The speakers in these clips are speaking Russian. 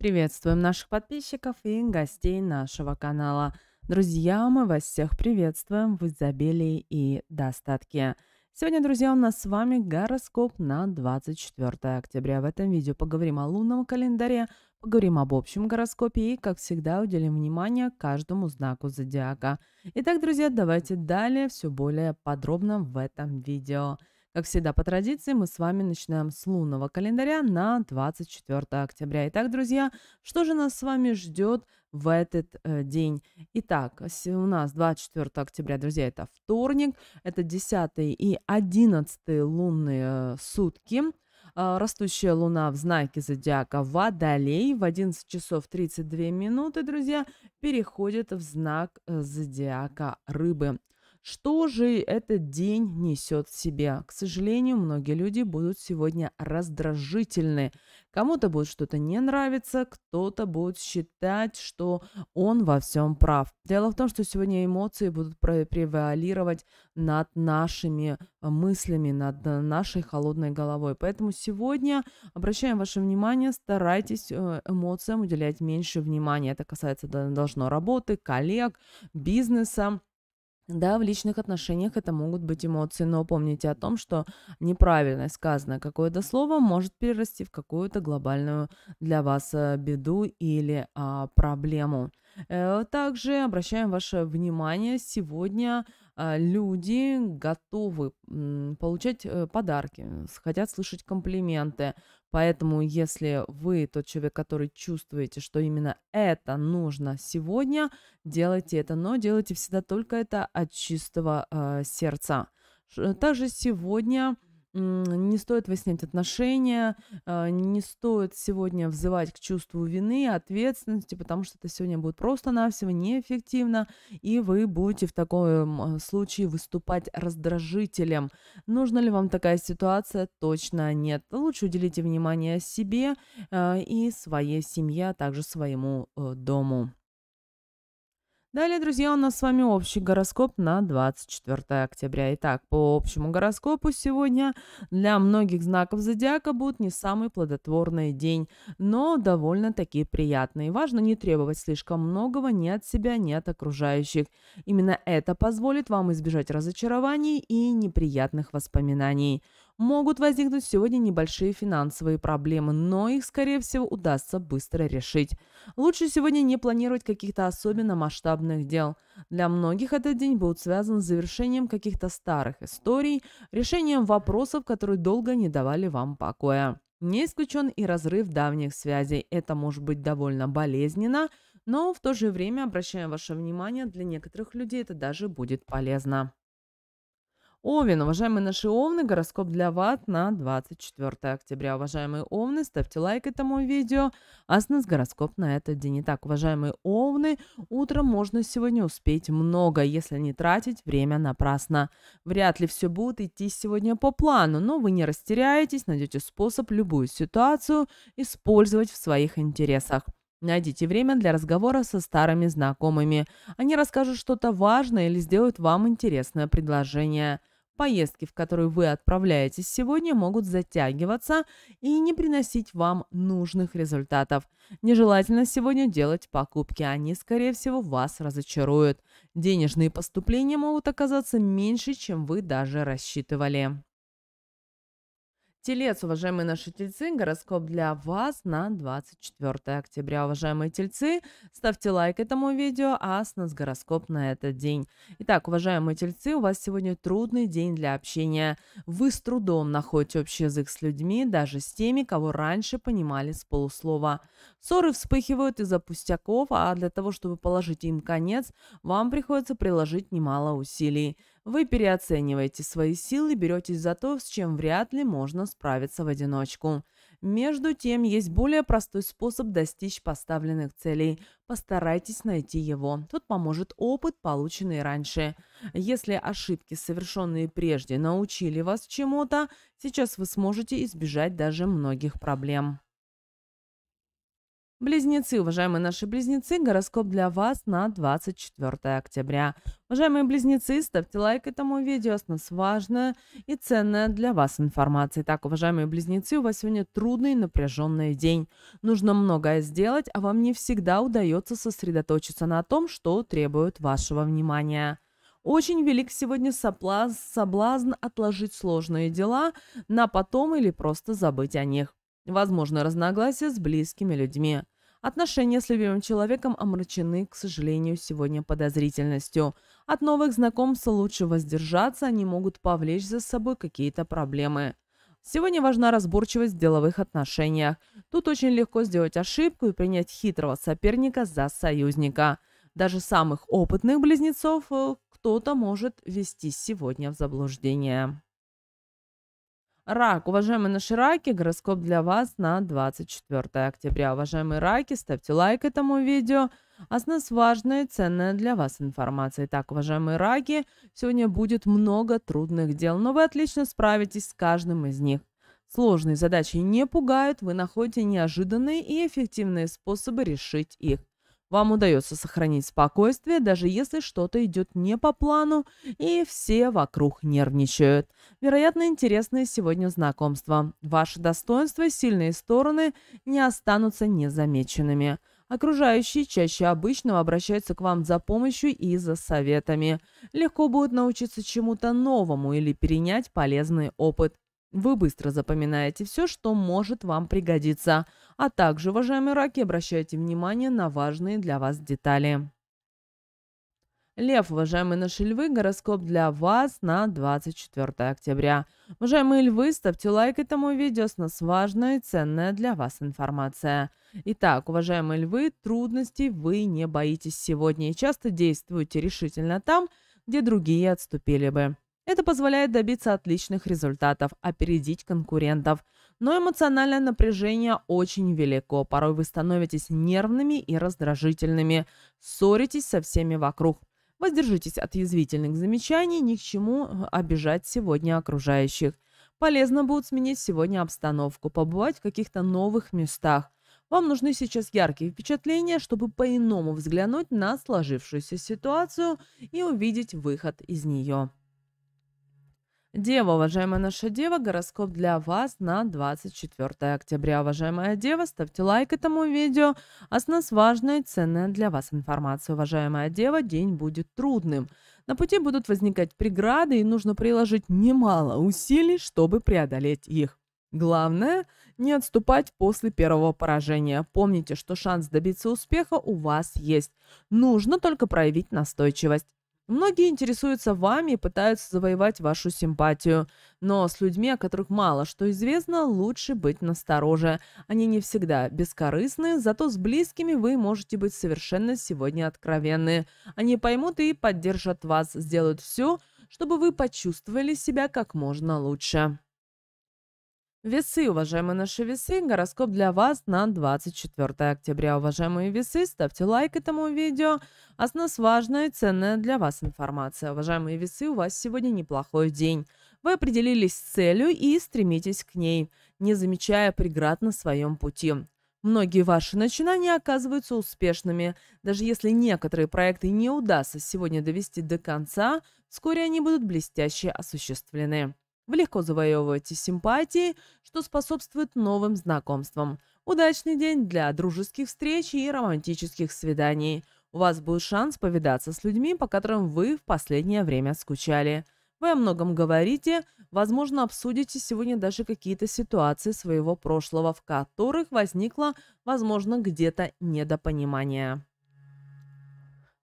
Приветствуем наших подписчиков и гостей нашего канала. Друзья, мы вас всех приветствуем в изобилии и достатке. Сегодня, друзья, у нас с вами гороскоп на 24 октября. В этом видео поговорим о лунном календаре, поговорим об общем гороскопе и, как всегда, уделим внимание каждому знаку зодиака. Итак, друзья, давайте далее все более подробно в этом видео. Как всегда, по традиции, мы с вами начинаем с лунного календаря на 24 октября. Итак, друзья, что же нас с вами ждет в этот э, день? Итак, у нас 24 октября, друзья, это вторник, это 10 и 11 лунные э, сутки а, растущая луна в знаке зодиака Водолей в 11 часов 32 минуты, друзья, переходит в знак э, зодиака Рыбы. Что же этот день несет в себя? К сожалению, многие люди будут сегодня раздражительны. Кому-то будет что-то не нравиться, кто-то будет считать, что он во всем прав. Дело в том, что сегодня эмоции будут превалировать над нашими э, мыслями, над э, нашей холодной головой. Поэтому сегодня обращаем ваше внимание, старайтесь э, эмоциям уделять меньше внимания. Это касается должно работы, коллег, бизнеса да, в личных отношениях это могут быть эмоции, но помните о том, что неправильно сказанное какое-то слово может перерасти в какую-то глобальную для вас э, беду или а, проблему. Э, также обращаем ваше внимание сегодня а, люди готовы получать э, подарки, э, хотят слышать комплименты. Поэтому, если вы тот человек, который чувствуете, что именно это нужно сегодня, делайте это, но делайте всегда только это от чистого э, сердца. Также сегодня не стоит выяснять отношения, а, не стоит сегодня взывать к чувству вины, ответственности, потому что это сегодня будет просто-навсего неэффективно, и вы будете в таком а, случае выступать раздражителем. Нужна ли вам такая ситуация? Точно нет. Лучше уделите внимание себе а, и своей семье, а также своему э, дому. Далее, друзья, у нас с вами общий гороскоп на 24 октября. Итак, по общему гороскопу сегодня для многих знаков зодиака будет не самый плодотворный день, но довольно-таки приятный. Важно не требовать слишком многого ни от себя, ни от окружающих. Именно это позволит вам избежать разочарований и неприятных воспоминаний могут возникнуть сегодня небольшие финансовые проблемы, но их, скорее всего, удастся быстро решить. Лучше сегодня не планировать каких-то особенно масштабных дел. Для многих этот день будет связан с завершением каких-то старых историй, решением вопросов, которые долго не давали вам покоя. Не исключен и разрыв давних связей. Это может быть довольно болезненно, но в то же время, обращаем ваше внимание, для некоторых людей это даже будет полезно. Овен, уважаемые наши овны, гороскоп для вас на 24 октября. Уважаемые овны, ставьте лайк этому видео. А с нас гороскоп на этот день. Итак, уважаемые овны, утром можно сегодня успеть много, если не тратить время напрасно. Вряд ли все будет идти сегодня по плану, но вы не растеряетесь, найдете способ любую ситуацию использовать в своих интересах. Найдите время для разговора со старыми знакомыми. Они расскажут что-то важное или сделают вам интересное предложение. Поездки, в которые вы отправляетесь сегодня, могут затягиваться и не приносить вам нужных результатов. Нежелательно сегодня делать покупки, они, скорее всего, вас разочаруют. Денежные поступления могут оказаться меньше, чем вы даже рассчитывали. Телец, уважаемые наши тельцы, гороскоп для вас на 24 октября. Уважаемые тельцы, ставьте лайк этому видео, а с нас гороскоп на этот день. Итак, уважаемые тельцы, у вас сегодня трудный день для общения. Вы с трудом находите общий язык с людьми, даже с теми, кого раньше понимали с полуслова. Ссоры вспыхивают из-за пустяков, а для того, чтобы положить им конец, вам приходится приложить немало усилий. Вы переоцениваете свои силы, беретесь за то, с чем вряд ли можно справиться в одиночку. Между тем, есть более простой способ достичь поставленных целей. Постарайтесь найти его. Тут поможет опыт, полученный раньше. Если ошибки, совершенные прежде, научили вас чему-то, сейчас вы сможете избежать даже многих проблем. Близнецы, уважаемые наши близнецы, гороскоп для вас на 24 октября. Уважаемые близнецы, ставьте лайк этому видео, с нас важная и ценная для вас информация. Итак, уважаемые близнецы, у вас сегодня трудный и напряженный день. Нужно многое сделать, а вам не всегда удается сосредоточиться на том, что требует вашего внимания. Очень велик сегодня соблазн отложить сложные дела на потом или просто забыть о них. Возможно, разногласия с близкими людьми. Отношения с любимым человеком омрачены, к сожалению, сегодня подозрительностью. От новых знакомств лучше воздержаться, они могут повлечь за собой какие-то проблемы. Сегодня важна разборчивость в деловых отношениях. Тут очень легко сделать ошибку и принять хитрого соперника за союзника. Даже самых опытных близнецов э, кто-то может ввести сегодня в заблуждение. Рак, уважаемые наши раки, гороскоп для вас на 24 октября. Уважаемые раки, ставьте лайк этому видео, а с нас важная и ценная для вас информация. Итак, уважаемые раки, сегодня будет много трудных дел, но вы отлично справитесь с каждым из них. Сложные задачи не пугают, вы находите неожиданные и эффективные способы решить их. Вам удается сохранить спокойствие, даже если что-то идет не по плану, и все вокруг нервничают. Вероятно, интересное сегодня знакомство. Ваши достоинства, сильные стороны не останутся незамеченными. Окружающие чаще обычного обращаются к вам за помощью и за советами. Легко будет научиться чему-то новому или перенять полезный опыт. Вы быстро запоминаете все, что может вам пригодиться, а также, уважаемые раки, обращайте внимание на важные для вас детали. Лев, уважаемые наши львы, гороскоп для вас на 24 октября. Уважаемые львы, ставьте лайк этому видео, с нас важная и ценная для вас информация. Итак, уважаемые львы, трудностей вы не боитесь сегодня и часто действуете решительно там, где другие отступили бы. Это позволяет добиться отличных результатов, опередить конкурентов. Но эмоциональное напряжение очень велико. Порой вы становитесь нервными и раздражительными, ссоритесь со всеми вокруг. Воздержитесь от язвительных замечаний, ни к чему э, обижать сегодня окружающих. Полезно будет сменить сегодня обстановку, побывать в каких-то новых местах. Вам нужны сейчас яркие впечатления, чтобы по-иному взглянуть на сложившуюся ситуацию и увидеть выход из нее. Дева, уважаемая наша дева, гороскоп для вас на 24 октября. Уважаемая дева, ставьте лайк этому видео, а с нас важная и ценная для вас информация. Уважаемая дева, день будет трудным. На пути будут возникать преграды и нужно приложить немало усилий, чтобы преодолеть их. Главное – не отступать после первого поражения. Помните, что шанс добиться успеха у вас есть. Нужно только проявить настойчивость. Многие интересуются вами и пытаются завоевать вашу симпатию. Но с людьми, о которых мало что известно, лучше быть настороже. Они не всегда бескорыстны, зато с близкими вы можете быть совершенно сегодня откровенны. Они поймут и поддержат вас, сделают все, чтобы вы почувствовали себя как можно лучше. Весы, уважаемые наши весы, гороскоп для вас на 24 октября. Уважаемые весы, ставьте лайк этому видео, а с нас важная и ценная для вас информация. Уважаемые весы, у вас сегодня неплохой день. Вы определились с целью и стремитесь к ней, не замечая преград на своем пути. Многие ваши начинания оказываются успешными. Даже если некоторые проекты не удастся сегодня довести до конца, вскоре они будут блестяще осуществлены. Вы легко завоевываете симпатии, что способствует новым знакомствам. Удачный день для дружеских встреч и романтических свиданий. У вас будет шанс повидаться с людьми, по которым вы в последнее время скучали. Вы о многом говорите, возможно, обсудите сегодня даже какие-то ситуации своего прошлого, в которых возникло, возможно, где-то недопонимание.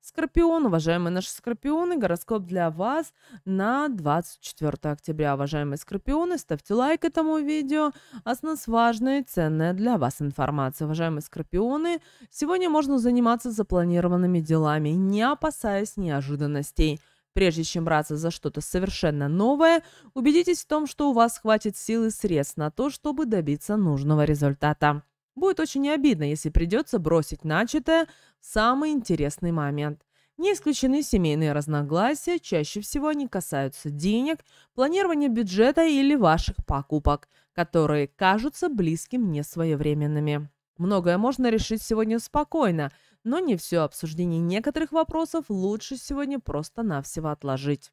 Скорпион, уважаемые наши скорпионы, гороскоп для вас на 24 октября. Уважаемые скорпионы, ставьте лайк этому видео, а с нас важная и ценная для вас информация. Уважаемые скорпионы, сегодня можно заниматься запланированными делами, не опасаясь неожиданностей. Прежде чем браться за что-то совершенно новое, убедитесь в том, что у вас хватит сил и средств на то, чтобы добиться нужного результата. Будет очень обидно, если придется бросить начатое в самый интересный момент. Не исключены семейные разногласия, чаще всего они касаются денег, планирования бюджета или ваших покупок, которые кажутся близким не своевременными. Многое можно решить сегодня спокойно, но не все обсуждение некоторых вопросов лучше сегодня просто-навсего отложить.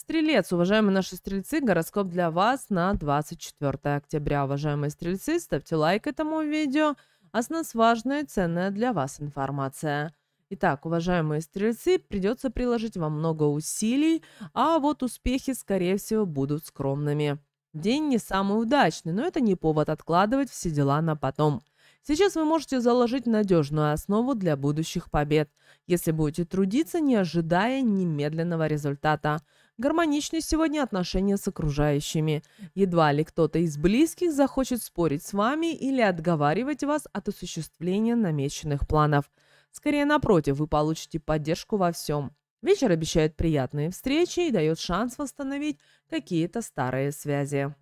Стрелец, уважаемые наши стрельцы, гороскоп для вас на 24 октября. Уважаемые стрельцы, ставьте лайк этому видео, а с нас важная и ценная для вас информация. Итак, уважаемые стрельцы, придется приложить вам много усилий, а вот успехи, скорее всего, будут скромными. День не самый удачный, но это не повод откладывать все дела на потом. Сейчас вы можете заложить надежную основу для будущих побед, если будете трудиться, не ожидая немедленного результата гармоничны сегодня отношения с окружающими. Едва ли кто-то из близких захочет спорить с вами или отговаривать вас от осуществления намеченных планов. Скорее, напротив, вы получите поддержку во всем. Вечер обещает приятные встречи и дает шанс восстановить какие-то старые связи.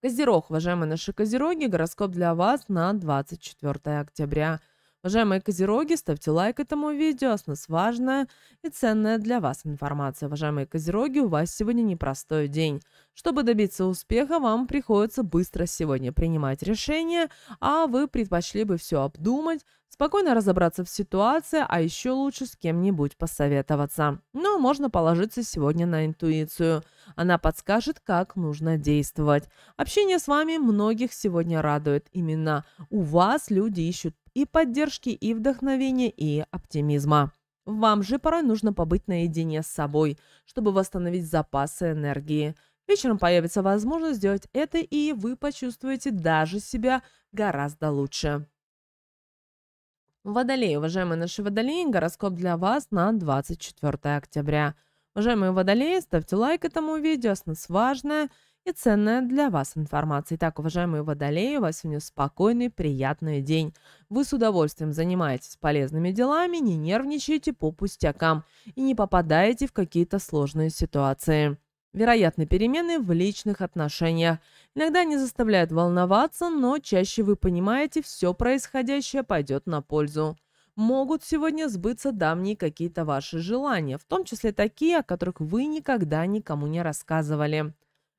Козерог, уважаемые наши козероги, гороскоп для вас на 24 октября – Уважаемые козероги, ставьте лайк этому видео, у нас важная и ценная для вас информация. Уважаемые козероги, у вас сегодня непростой день. Чтобы добиться успеха, вам приходится быстро сегодня принимать решения, а вы предпочли бы все обдумать, спокойно разобраться в ситуации, а еще лучше с кем-нибудь посоветоваться. Но ну, а можно положиться сегодня на интуицию – она подскажет, как нужно действовать. Общение с вами многих сегодня радует. Именно у вас люди ищут и поддержки, и вдохновения, и оптимизма. Вам же порой нужно побыть наедине с собой, чтобы восстановить запасы энергии. Вечером появится возможность сделать это, и вы почувствуете даже себя гораздо лучше. Водолей, уважаемые наши водолеи, гороскоп для вас на 24 октября – Уважаемые водолеи, ставьте лайк этому видео, с нас важная и ценная для вас информация. Итак, уважаемые водолеи, у вас сегодня спокойный, приятный день. Вы с удовольствием занимаетесь полезными делами, не нервничаете по пустякам и не попадаете в какие-то сложные ситуации. Вероятны перемены в личных отношениях. Иногда не заставляют волноваться, но чаще вы понимаете, все происходящее пойдет на пользу могут сегодня сбыться давние какие-то ваши желания, в том числе такие, о которых вы никогда никому не рассказывали.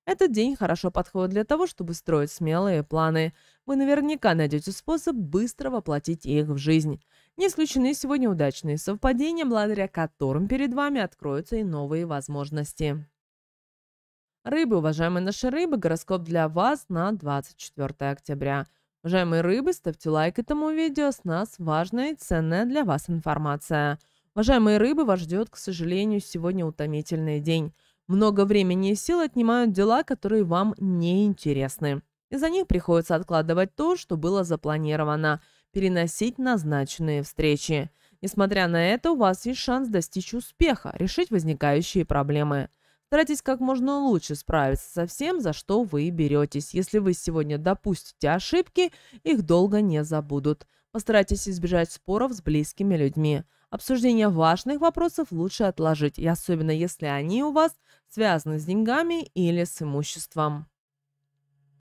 Этот день хорошо подходит для того, чтобы строить смелые планы. Вы наверняка найдете способ быстро воплотить их в жизнь. Не исключены сегодня удачные совпадения, благодаря которым перед вами откроются и новые возможности. Рыбы, уважаемые наши рыбы, гороскоп для вас на 24 октября – Уважаемые рыбы, ставьте лайк этому видео, с нас важная и ценная для вас информация. Уважаемые рыбы, вас ждет, к сожалению, сегодня утомительный день. Много времени и сил отнимают дела, которые вам не интересны. Из-за них приходится откладывать то, что было запланировано, переносить назначенные встречи. Несмотря на это, у вас есть шанс достичь успеха, решить возникающие проблемы – Старайтесь как можно лучше справиться со всем, за что вы беретесь. Если вы сегодня допустите ошибки, их долго не забудут. Постарайтесь избежать споров с близкими людьми. Обсуждение важных вопросов лучше отложить, и особенно если они у вас связаны с деньгами или с имуществом.